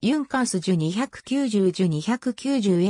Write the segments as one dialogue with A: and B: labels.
A: ユンカンス樹290樹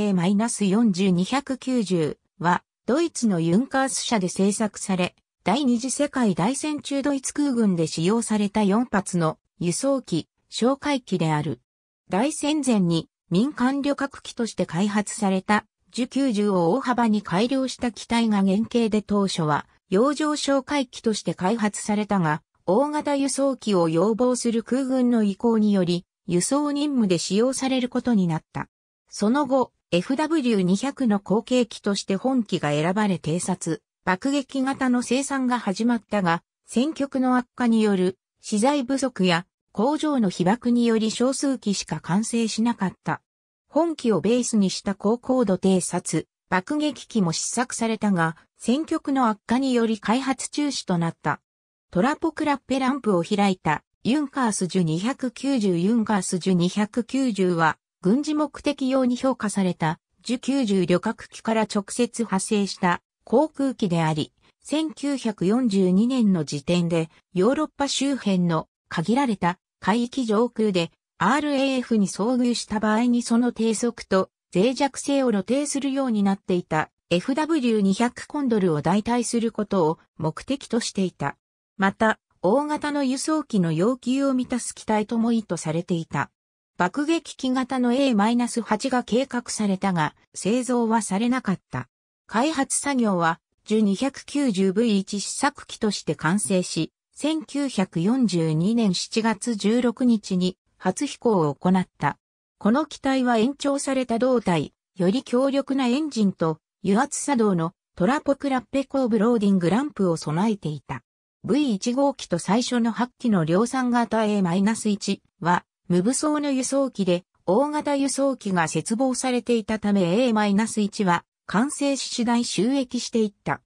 A: 290A-40290 は、ドイツのユンカース社で製作され、第二次世界大戦中ドイツ空軍で使用された4発の輸送機、哨戒機である。大戦前に民間旅客機として開発された樹90を大幅に改良した機体が原型で当初は、洋上哨戒機として開発されたが、大型輸送機を要望する空軍の移行により、輸送任務で使用されることになった。その後、FW200 の後継機として本機が選ばれ偵察、爆撃型の生産が始まったが、戦局の悪化による資材不足や工場の被爆により少数機しか完成しなかった。本機をベースにした高高度偵察、爆撃機も試作されたが、戦局の悪化により開発中止となった。トラポクラッペランプを開いたユンカースジュ290ユンカースジュ290は、軍事目的用に評価された、ジュ90旅客機から直接派生した航空機であり、1942年の時点でヨーロッパ周辺の限られた海域上空で RAF に遭遇した場合にその低速と脆弱性を露呈するようになっていた FW200 コンドルを代替することを目的としていた。また、大型の輸送機の要求を満たす機体ともいいとされていた。爆撃機型の A-8 が計画されたが、製造はされなかった。開発作業は、1290V1 試作機として完成し、1942年7月16日に初飛行を行った。この機体は延長された胴体、より強力なエンジンと油圧作動のトラポクラッペコーブローディングランプを備えていた。V1 号機と最初の8機の量産型 A-1 は、無武装の輸送機で、大型輸送機が切望されていたため A-1 は、完成し次第収益していった。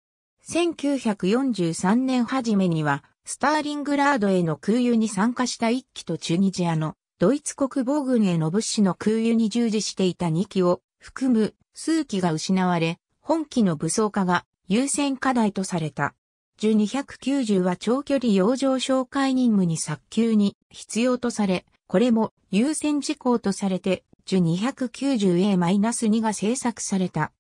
A: 1943年初めには、スターリングラードへの空輸に参加した1機とチュニジアのドイツ国防軍への物資の空輸に従事していた2機を含む数機が失われ、本機の武装化が優先課題とされた。1290は長距離洋上哨戒任務に早急に必要とされ、これも優先事項とされて、1290A-2 が製作された。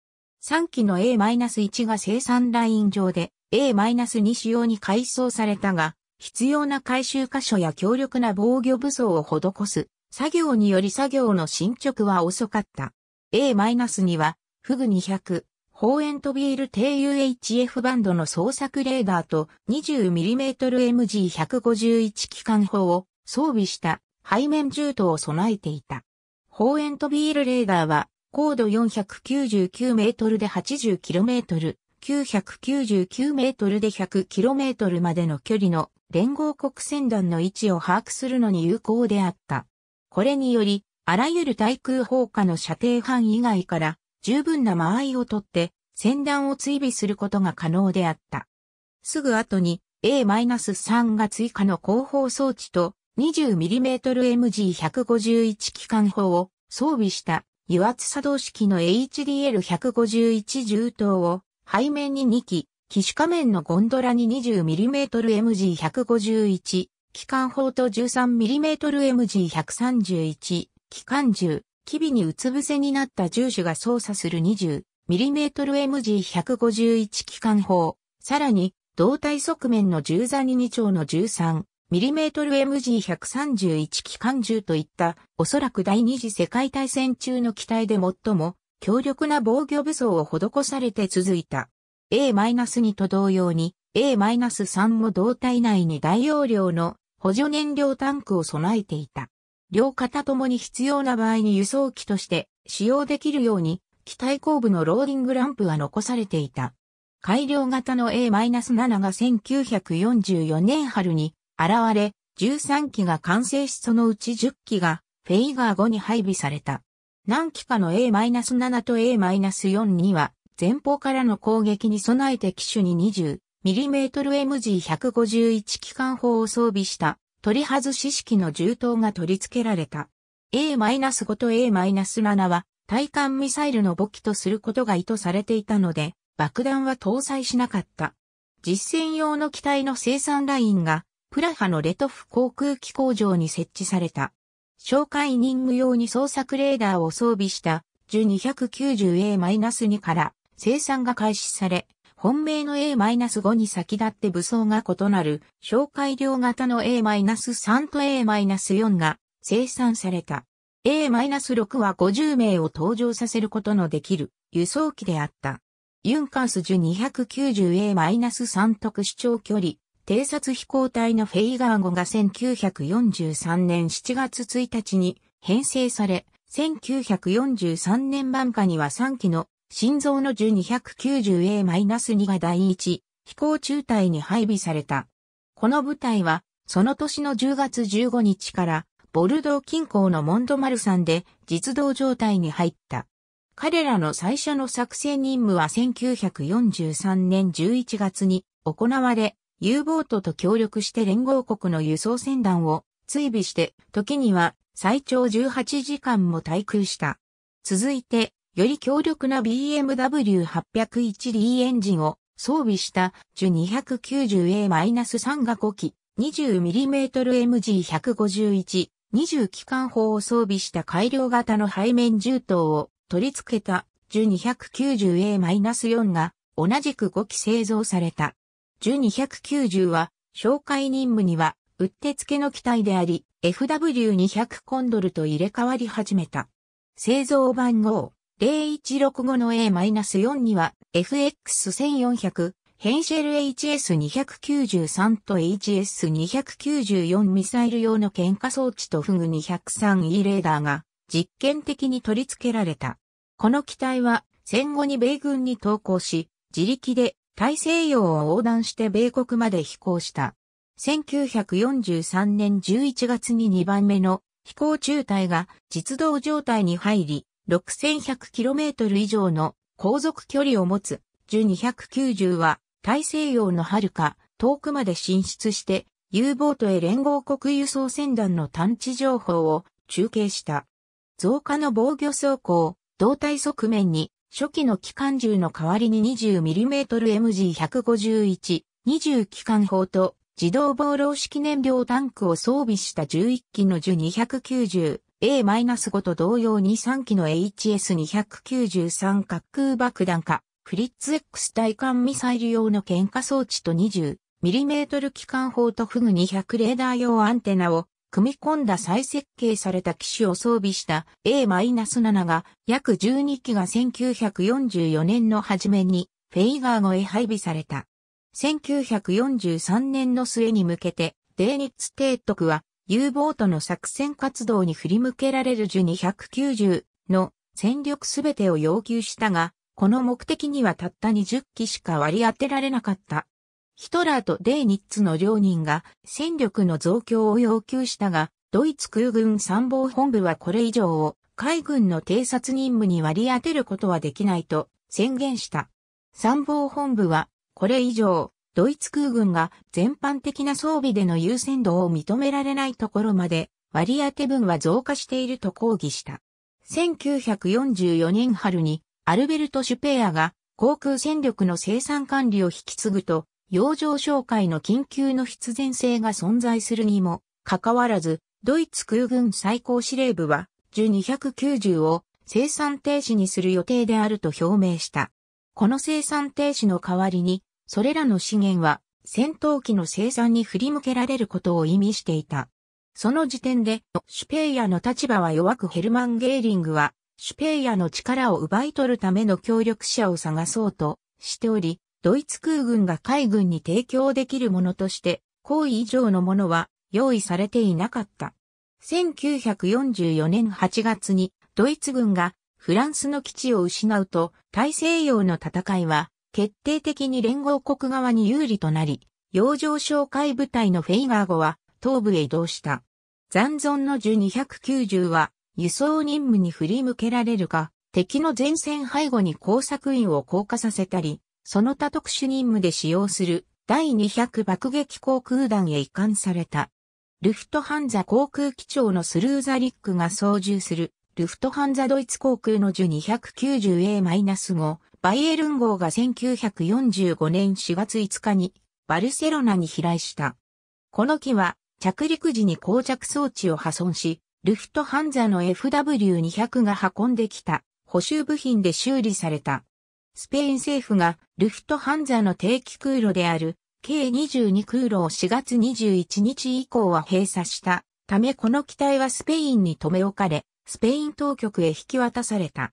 A: 3機の A-1 が生産ライン上で A-2 仕様に改装されたが、必要な回収箇所や強力な防御武装を施す作業により作業の進捗は遅かった。A-2 は、フグ200、ホーエントビール低 UHF バンドの創作レーダーと 20mmMG151 機関砲を装備した背面銃刀を備えていた。ホーエントビールレーダーは高度499メートルで80キロメートル、999メートルで100キロメートルまでの距離の連合国船団の位置を把握するのに有効であった。これにより、あらゆる対空砲火の射程範囲以外から十分な間合いをとって、先段を追尾することが可能であった。すぐ後に A-3 が追加の後方装置と 20mmMG151 機関砲を装備した油圧作動式の HDL151 銃刀を背面に2機、機種仮面のゴンドラに 20mmMG151 機関砲と 13mmMG131 機関銃、機微にうつ伏せになった銃手が操作する 20mmMG151 機関砲、さらに、胴体側面の銃座に2丁の 13mmMG131 機関銃といった、おそらく第二次世界大戦中の機体で最も強力な防御武装を施されて続いた。A-2 と同様に、A-3 も胴体内に大容量の補助燃料タンクを備えていた。両肩ともに必要な場合に輸送機として使用できるように、機体後部のローディングランプは残されていた。改良型の A-7 が1944年春に現れ、13機が完成しそのうち10機がフェイガー5に配備された。何機かの A-7 と A-4 には前方からの攻撃に備えて機種に 20mm MG151 機関砲を装備した取り外し式の銃刀が取り付けられた。A-5 と A-7 は、対艦ミサイルの武器とすることが意図されていたので、爆弾は搭載しなかった。実戦用の機体の生産ラインが、プラハのレトフ航空機工場に設置された。哨戒任務用に捜索レーダーを装備した 1290A-2 から生産が開始され、本命の A-5 に先立って武装が異なる、紹介量型の A-3 と A-4 が生産された。A-6 は50名を登場させることのできる輸送機であった。ユンカースジュ 290A-3 特殊長距離、偵察飛行隊のフェイガー号が1943年7月1日に編成され、1943年晩下には3機の心臓の樹 290A-2 が第一飛行中隊に配備された。この部隊は、その年の10月15日から、ボルドー近郊のモンドマルんで実動状態に入った。彼らの最初の作戦任務は1943年11月に行われ、U ボートと協力して連合国の輸送船団を追尾して、時には最長18時間も滞空した。続いて、より強力な BMW801D エンジンを装備したジュ 290A-3 が5機 20mmMG151 20機関砲を装備した改良型の背面銃刀を取り付けたジュ 290A-4 が同じく5機製造された。ジュ290は紹介任務にはうってつけの機体であり FW200 コンドルと入れ替わり始めた。製造番号0165の A-4 には FX1400、ヘンシェル HS293 と HS294 ミサイル用の喧嘩装置とフグ 203E レーダーが実験的に取り付けられた。この機体は戦後に米軍に投降し、自力で大西洋を横断して米国まで飛行した。1943年11月に2番目の飛行中隊が実動状態に入り、6100km 以上の航続距離を持つ、ジュ290は大西洋の遥か遠くまで進出して U ボートへ連合国輸送船団の探知情報を中継した。増加の防御走行、胴体側面に初期の機関銃の代わりに 20mm-MG151、20機関砲と自動防漏式燃料タンクを装備した11機の j 2 9 0 A-5 と同様に3機の HS293 滑空爆弾化、フリッツ X 対艦ミサイル用の喧嘩装置と 20mm 機関砲とフグ200レーダー用アンテナを組み込んだ再設計された機種を装備した A-7 が約12機が1944年の初めにフェイガー号へ配備された。1943年の末に向けて、デーニッツ提督は U ボートの作戦活動に振り向けられる樹290の戦力すべてを要求したが、この目的にはたった20機しか割り当てられなかった。ヒトラーとデーニッツの両人が戦力の増強を要求したが、ドイツ空軍参謀本部はこれ以上を海軍の偵察任務に割り当てることはできないと宣言した。参謀本部はこれ以上ドイツ空軍が全般的な装備での優先度を認められないところまで割り当て分は増加していると抗議した。1944年春にアルベルト・シュペアが航空戦力の生産管理を引き継ぐと、洋上商会の緊急の必然性が存在するにもかかわらず、ドイツ空軍最高司令部は、1 290を生産停止にする予定であると表明した。この生産停止の代わりに、それらの資源は戦闘機の生産に振り向けられることを意味していた。その時点で、シュペイヤの立場は弱くヘルマン・ゲーリングは、シュペイヤの力を奪い取るための協力者を探そうとしており、ドイツ空軍が海軍に提供できるものとして、行為以上のものは用意されていなかった。1944年8月にドイツ軍がフランスの基地を失うと大西洋の戦いは決定的に連合国側に有利となり、洋上哨戒部隊のフェイガー号は東部へ移動した。残存の樹290は輸送任務に振り向けられるが、敵の前線背後に工作員を降下させたり、その他特殊任務で使用する第200爆撃航空団へ移管された。ルフトハンザ航空機長のスルーザリックが操縦するルフトハンザドイツ航空の樹 290A-5 バイエルン号が1945年4月5日にバルセロナに飛来した。この機は着陸時に膠着装置を破損し、ルフトハンザの FW200 が運んできた補修部品で修理された。スペイン政府がルフトハンザの定期空路である計22空路を4月21日以降は閉鎖したためこの機体はスペインに留め置かれ、スペイン当局へ引き渡された。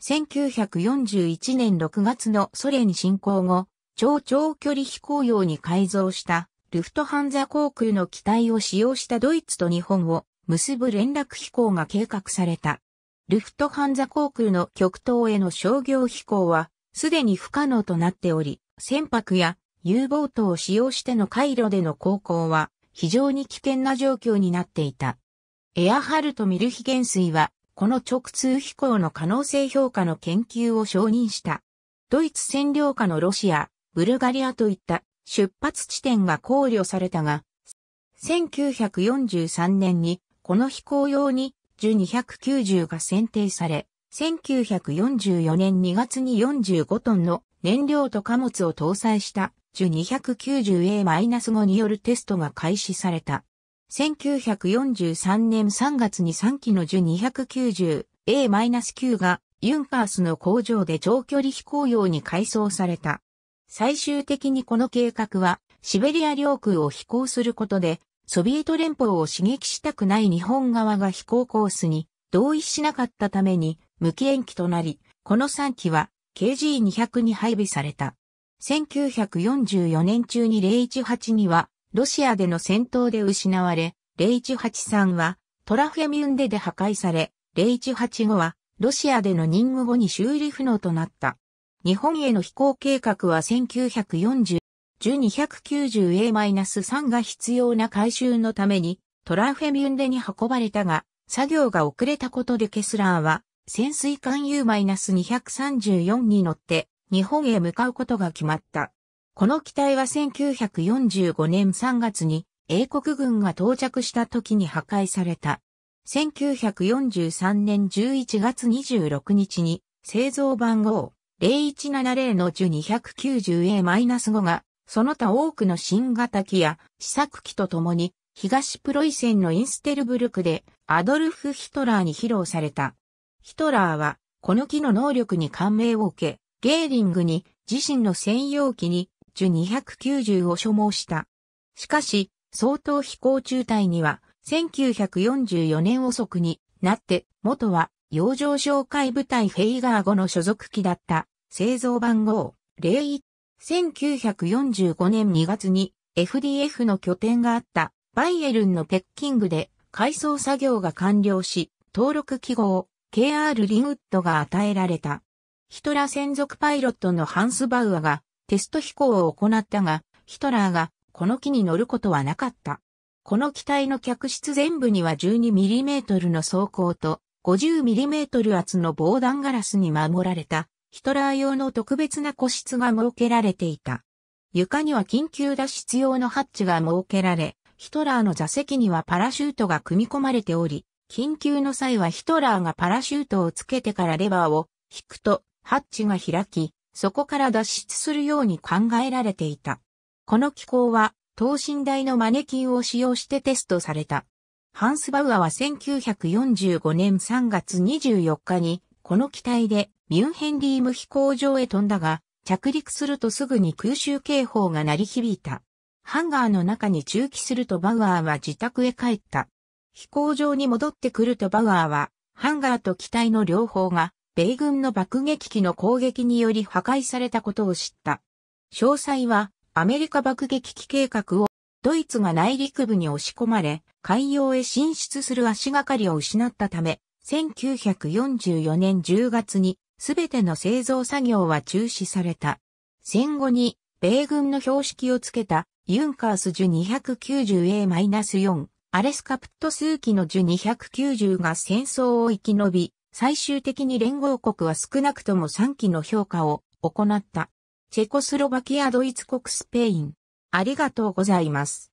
A: 1941年6月のソ連侵攻後、超長距離飛行用に改造したルフトハンザ航空の機体を使用したドイツと日本を結ぶ連絡飛行が計画された。ルフトハンザ航空の極東への商業飛行はすでに不可能となっており、船舶や U ボートを使用しての回路での航行は非常に危険な状況になっていた。エアハルトミルヒ元水はこの直通飛行の可能性評価の研究を承認した。ドイツ占領下のロシア、ブルガリアといった出発地点が考慮されたが、1943年にこの飛行用に1 290が選定され、1944年2月に45トンの燃料と貨物を搭載した1 290A-5 によるテストが開始された。1943年3月に3機のジュ 290A-9 がユンカースの工場で長距離飛行用に改装された。最終的にこの計画はシベリア領空を飛行することでソビエト連邦を刺激したくない日本側が飛行コースに同意しなかったために無期延期となり、この3機は KG200 に配備された。1944年中に018にはロシアでの戦闘で失われ、0183はトラフェミュンデで破壊され、0185はロシアでの任務後に修理不能となった。日本への飛行計画は1940、1290A-3 が必要な回収のためにトラフェミュンデに運ばれたが、作業が遅れたことでケスラーは潜水艦 U-234 に乗って日本へ向かうことが決まった。この機体は1945年3月に英国軍が到着した時に破壊された。1943年11月26日に製造番号0170の 1290A-5 がその他多くの新型機や試作機と共に東プロイセンのインステルブルクでアドルフ・ヒトラーに披露された。ヒトラーはこの機の能力に感銘を受け、ゲーリングに自身の専用機にュ290を所望した。しかし、相当飛行中隊には、1944年遅くになって、元は、洋上紹介部隊フェイガー後の所属機だった、製造番号01。1945年2月に FDF の拠点があったバイエルンのペッキングで改装作業が完了し、登録記号 KR リンウッドが与えられた。ヒトラ専属パイロットのハンス・バウアがテスト飛行を行ったが、ヒトラーがこの機に乗ることはなかった。この機体の客室全部には 12mm の装甲と 50mm 厚の防弾ガラスに守られたヒトラー用の特別な個室が設けられていた。床には緊急脱出用のハッチが設けられ、ヒトラーの座席にはパラシュートが組み込まれており、緊急の際はヒトラーがパラシュートをつけてからレバーを引くと、ハッチが開き、そこから脱出するように考えられていた。この機構は、等身大のマネキンを使用してテストされた。ハンス・バウアーは1945年3月24日に、この機体でミュンヘンリーム飛行場へ飛んだが、着陸するとすぐに空襲警報が鳴り響いた。ハンガーの中に駐機するとバウアーは自宅へ帰った。飛行場に戻ってくるとバウアーは、ハンガーと機体の両方が米軍の爆撃機の攻撃により破壊されたことを知った。詳細は、アメリカ爆撃機計画を、ドイツが内陸部に押し込まれ、海洋へ進出する足がかりを失ったため、1944年10月に、すべての製造作業は中止された。戦後に、米軍の標識をつけた、ユンカースジュ 290A-4、アレスカプット数機のジュ290が戦争を生き延び、最終的に連合国は少なくとも3期の評価を行った。チェコスロバキアドイツ国スペイン。ありがとうございます。